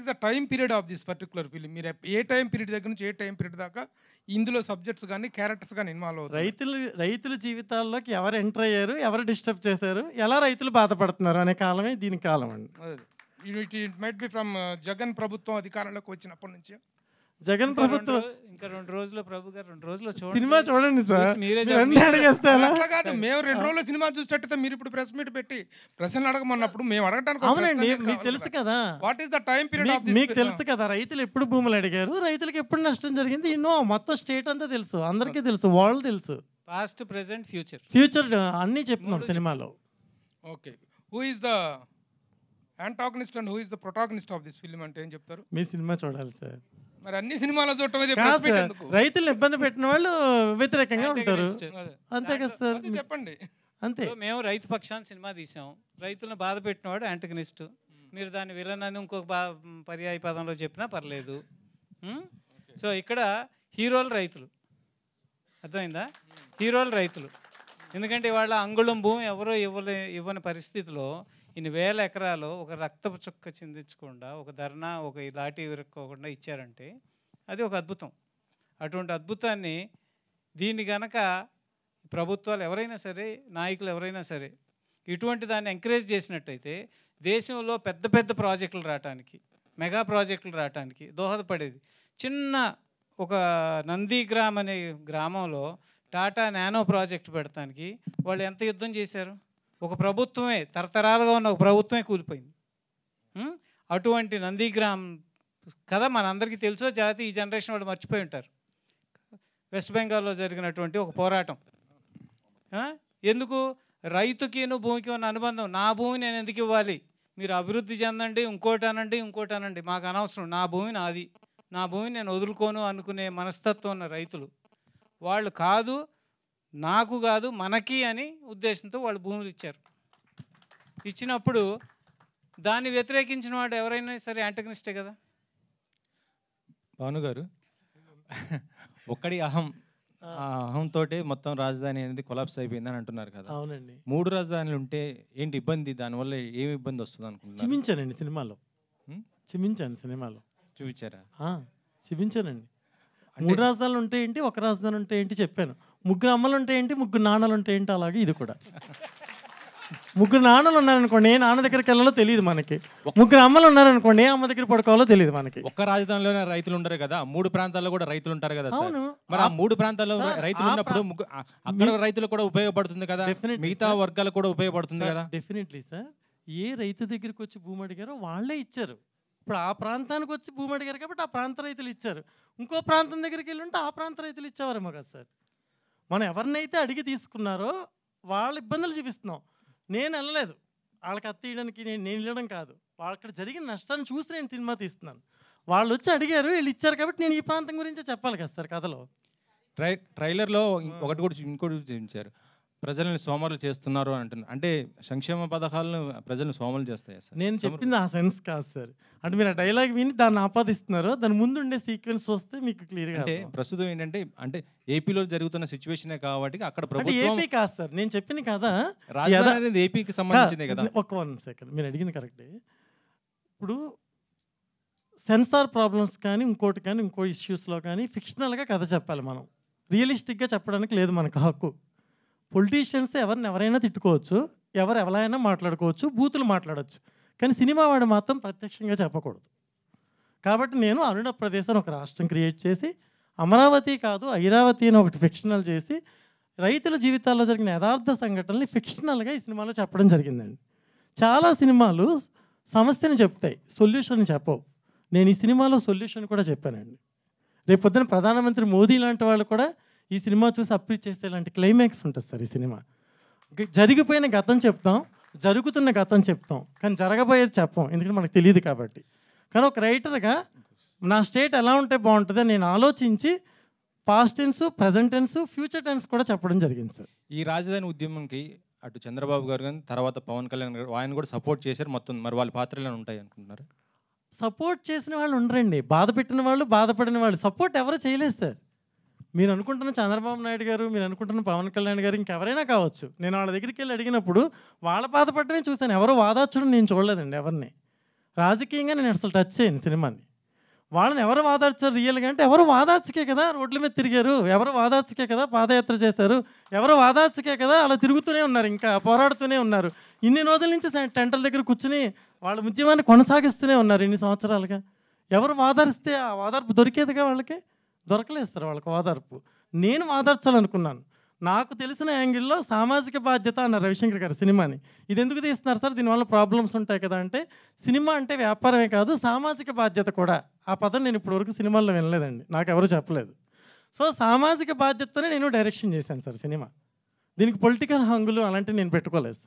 is the time period of this particular film మీరు ఏ time period దగ్గర నుంచి ఏ టైం పీరియడ్ దాకా ఇందులో సబ్జెక్ట్స్ కానీ క్యారెక్టర్స్ కానీ ఇన్వాల్వ్ అవుతారు రైతులు రైతుల జీవితాల్లోకి ఎవరు ఎంటర్ అయ్యారు ఎవరు డిస్టర్బ్ చేశారు ఎలా రైతులు బాధపడుతున్నారు అనే కాలమే దీని కాలం అండి it might be from Jagan ప్రభుత్వం అధికారంలోకి వచ్చినప్పటి నుంచి జగన్ ప్రభుత్వం ఇంకా రెండు రోజులు ప్రభు గారు రెండు రోజులు చూడండి సినిమా చూడండి సార్ అడిగేస్తారు మేము రెండు రోజులు సినిమా చూసేటట్టు మీరు ఇప్పుడు ప్రెస్ మీట్ పెట్టి ప్రశ్నలు అడగమన్నప్పుడు మేము అడగటానికి మీకు తెలుసు కదా what is the time period of మీకు తెలుసు కదా రైతులు ఎప్పుడు భూములు అడిగారు రైతులకు ఎప్పుడు నష్టం జరిగింది ఇన్నో మొత్తం స్టేట్ అంతా తెలుసు అందరికీ తెలుసు వాళ్ళు తెలుసు పాస్ట్ ప్రెసెంట్ ఫ్యూచర్ ఫ్యూచర్ అన్నీ చెప్తున్నాం సినిమాలో okay who is the antagonist and who is the protagonist of this film అంటే ఏం చెప్తారు మీ సినిమా చూడాలి సార్ మరి అన్ని సినిమాలు చూడటం అయితే రైతులు ఇబ్బంది పెట్టిన వాళ్ళు వ్యతిరేకంగా ఉంటారు అంతే కదా చెప్పండి అంతే మేము రైతు పక్షాన్ని సినిమా తీసాం రైతులను బాధ పెట్టినవాడు యాంటగనిస్ట్ మీరు దాన్ని విలన్ అని ఇంకొక బా పర్యాయ పదంలో చెప్పినా పర్లేదు సో ఇక్కడ హీరోలు రైతులు అర్థమైందా హీరోలు రైతులు ఎందుకంటే వాళ్ళ అంగుళం భూమి ఎవరో ఇవ్వలే ఇవ్వని పరిస్థితిలో ఇన్ని వేల ఎకరాలు ఒక రక్తపు చుక్క చిందించకుండా ఒక ధర్నా ఒక ఇలాంటి విరక్కోకుండా ఇచ్చారంటే అది ఒక అద్భుతం అటువంటి అద్భుతాన్ని దీన్ని గనక ప్రభుత్వాలు ఎవరైనా సరే నాయకులు ఎవరైనా సరే ఇటువంటి దాన్ని ఎంకరేజ్ చేసినట్టయితే దేశంలో పెద్ద పెద్ద ప్రాజెక్టులు రావటానికి మెగా ప్రాజెక్టులు రావటానికి దోహదపడేది చిన్న ఒక నందిగ్రామ్ అనే గ్రామంలో టాటా నానో ప్రాజెక్టు పెడతానికి వాళ్ళు ఎంత యుద్ధం చేశారు ఒక ప్రభుత్వమే తరతరాలుగా ఉన్న ఒక ప్రభుత్వమే కూలిపోయింది అటువంటి నందిగ్రామ్ కథ మనందరికీ తెలుసో జాతి ఈ జనరేషన్ వాళ్ళు మర్చిపోయి ఉంటారు వెస్ట్ బెంగాల్లో జరిగినటువంటి ఒక పోరాటం ఎందుకు రైతుకి భూమికి ఉన్న అనుబంధం నా భూమి నేను ఎందుకు ఇవ్వాలి మీరు అభివృద్ధి చెందండి ఇంకోటి అనండి ఇంకోటి అనండి మాకు అనవసరం నా భూమి నాది నా భూమిని నేను వదులుకోను అనుకునే మనస్తత్వం ఉన్న రైతులు వాళ్ళు కాదు నాకు కాదు మనకి అని ఉద్దేశంతో వాళ్ళు భూములు ఇచ్చారు ఇచ్చినప్పుడు దాన్ని వ్యతిరేకించిన వాడు ఎవరైనా సరే యాంటగనిస్టే కదా గారు ఒక్కడి అహం అహంతో మొత్తం రాజధాని అనేది కొలాప్స్ అయిపోయింది అని అంటున్నారు కదా అవునండి మూడు రాజధానులు ఉంటే ఏంటి ఇబ్బంది దానివల్ల ఏమి ఇబ్బంది వస్తుంది అనుకుంటున్నాను చూపించానండి సినిమాలో చూపించాను సినిమాలో చూపించారా చూపించానండి మూడు రాజధానులు ఉంటే ఏంటి ఒక రాజధాని ఉంటే ఏంటి చెప్పాను ముగ్గురు అమ్మలు ఉంటాయంటే ముగ్గురు నాన్నలు ఉంటాయంటే అలాగే ఇది కూడా ముగ్గురు నాన్నలు ఉన్నారనుకోండి ఏ నాన్న దగ్గరికి వెళ్ళాలో తెలియదు మనకి ముగ్గురు అమ్మలు ఉన్నారనుకోండి ఏ అమ్మ దగ్గర పడుకోవాలో తెలియదు మనకి ఒక్క రాజధానిలోనే రైతులు ఉంటారు కదా మూడు ప్రాంతాల్లో కూడా రైతులు ఉంటారు కదా అవును మరి ఆ మూడు ప్రాంతాల్లో రైతులు ఉన్నప్పుడు అక్కడ రైతులు కూడా ఉపయోగపడుతుంది కదా మిగతా వర్గాలు కూడా ఉపయోగపడుతుంది కదా డెఫినెట్లీ సార్ ఏ రైతు దగ్గరికి వచ్చి భూమి అడిగారో వాళ్ళే ఇచ్చారు ఇప్పుడు ఆ ప్రాంతానికి వచ్చి భూమి అడిగారు కాబట్టి ఆ ప్రాంత రైతులు ఇచ్చారు ఇంకో ప్రాంతం దగ్గరికి వెళ్ళి ఉంటే ఆ ప్రాంత రైతులు ఇచ్చేవారు మగా సార్ మనం ఎవరినైతే అడిగి తీసుకున్నారో వాళ్ళ ఇబ్బందులు చూపిస్తున్నాం నేను వెళ్ళలేదు వాళ్ళకి అత్త ఇవ్వడానికి నేను నేను వెళ్ళడం కాదు వాళ్ళక్కడ జరిగిన నష్టాన్ని చూసి నేను సినిమా తీస్తున్నాను వాళ్ళు వచ్చి అడిగారు వీళ్ళు ఇచ్చారు కాబట్టి నేను ఈ ప్రాంతం గురించే చెప్పాలి కదా సార్ కథలో ట్రై ట్రైలర్లో ఒకటి కూడా ఇంకోటి చూపించారు ప్రజల్ని సోమరులు చేస్తున్నారు అని అంటున్నారు అంటే సంక్షేమ పథకాలను ప్రజల్ని సోమలు చేస్తాయి సార్ నేను చెప్పింది ఆ సెన్స్ కాదు సార్ అంటే మీరు ఆ డైలాగ్ విని దాన్ని ఆపాదిస్తున్నారు దాని ముందు ఉండే సీక్వెన్స్ వస్తే మీకు క్లియర్గా అంటే ప్రస్తుతం ఏంటంటే అంటే ఏపీలో జరుగుతున్న సిచ్యువేషనే కాబట్టి అక్కడ ప్రభుత్వం ఏపీ కాదు సార్ నేను చెప్పింది కదా రాజధాని ఏపీకి సంబంధించింది కదా ఒక వన్ సెకండ్ మీరు అడిగింది కరెక్టే ఇప్పుడు సెన్సార్ ప్రాబ్లమ్స్ కానీ ఇంకోటి కానీ ఇంకో ఇష్యూస్లో కానీ ఫిక్షనల్గా కథ చెప్పాలి మనం రియలిస్టిక్గా చెప్పడానికి లేదు మనకు హక్కు పొలిటీషియన్స్ ఎవరిని ఎవరైనా తిట్టుకోవచ్చు ఎవరు ఎవరైనా మాట్లాడుకోవచ్చు బూతులు మాట్లాడవచ్చు కానీ సినిమా వాడు మాత్రం ప్రత్యక్షంగా చెప్పకూడదు కాబట్టి నేను ప్రదేశ్ అని ఒక రాష్ట్రం క్రియేట్ చేసి అమరావతి కాదు ఐరావతి అని ఒకటి ఫిక్షనల్ చేసి రైతుల జీవితాల్లో జరిగిన యథార్థ సంఘటనల్ని ఫిక్షనల్గా ఈ సినిమాలో చెప్పడం జరిగిందండి చాలా సినిమాలు సమస్యను చెప్తాయి సొల్యూషన్ చెప్పవు నేను ఈ సినిమాలో సొల్యూషన్ కూడా చెప్పానండి రేపు ప్రధానమంత్రి మోదీ లాంటి వాళ్ళు కూడా ఈ సినిమా చూసి చేస్తే ఇలాంటి క్లైమాక్స్ ఉంటుంది సార్ ఈ సినిమా జరిగిపోయిన గతం చెప్తాం జరుగుతున్న గతం చెప్తాం కానీ జరగబోయేది చెప్పం ఎందుకంటే మనకు తెలియదు కాబట్టి కానీ ఒక రైటర్గా నా స్టేట్ ఎలా ఉంటే బాగుంటుందని నేను ఆలోచించి past tense present tense future tense కూడా చెప్పడం జరిగింది సార్ ఈ రాజధాని ఉద్యమంకి అటు చంద్రబాబు గారు కానీ తర్వాత పవన్ కళ్యాణ్ గారు ఆయన కూడా సపోర్ట్ చేశారు మొత్తం మరి వాళ్ళ పాత్రలు ఉంటాయి అనుకుంటున్నారు సపోర్ట్ చేసిన వాళ్ళు ఉండరండి బాధ పెట్టిన వాళ్ళు బాధపడిన వాళ్ళు సపోర్ట్ ఎవరు చేయలేదు సార్ మీరు అనుకుంటున్న చంద్రబాబు నాయుడు గారు మీరు అనుకుంటున్న పవన్ కళ్యాణ్ గారు ఇంకెవరైనా కావచ్చు నేను వాళ్ళ దగ్గరికి వెళ్ళి అడిగినప్పుడు వాళ్ళ బాధపడమే చూశాను ఎవరు వాదార్చడం నేను చూడలేదండి ఎవరిని రాజకీయంగా నేను అసలు టచ్ చేయను సినిమాని వాళ్ళని ఎవరు వాదార్చారు రియల్గా అంటే ఎవరు వాదార్చకే కదా రోడ్ల మీద తిరిగారు ఎవరు వాదార్చకే కదా పాదయాత్ర చేశారు ఎవరు వాదార్చకే కదా అలా తిరుగుతూనే ఉన్నారు ఇంకా పోరాడుతూనే ఉన్నారు ఇన్ని రోజుల నుంచి టెంటల దగ్గర కూర్చుని వాళ్ళ ఉద్యమాన్ని కొనసాగిస్తూనే ఉన్నారు ఇన్ని సంవత్సరాలుగా ఎవరు వాదారిస్తే ఆ వాదార్పు దొరికేదిగా వాళ్ళకి దొరకలేదు సార్ వాళ్ళకి ఓదార్పు నేను ఓదార్చాలనుకున్నాను నాకు తెలిసిన యాంగిల్లో సామాజిక బాధ్యత అన్న రవిశంకర్ గారి సినిమాని ఇది ఎందుకు తీస్తున్నారు సార్ దీనివల్ల ప్రాబ్లమ్స్ ఉంటాయి కదా అంటే సినిమా అంటే వ్యాపారమే కాదు సామాజిక బాధ్యత కూడా ఆ పదం నేను ఇప్పటివరకు సినిమాల్లో వినలేదండి నాకు ఎవరు చెప్పలేదు సో సామాజిక బాధ్యతనే నేను డైరెక్షన్ చేశాను సార్ సినిమా దీనికి పొలిటికల్ హంగులు అలాంటివి నేను పెట్టుకోలేదు సార్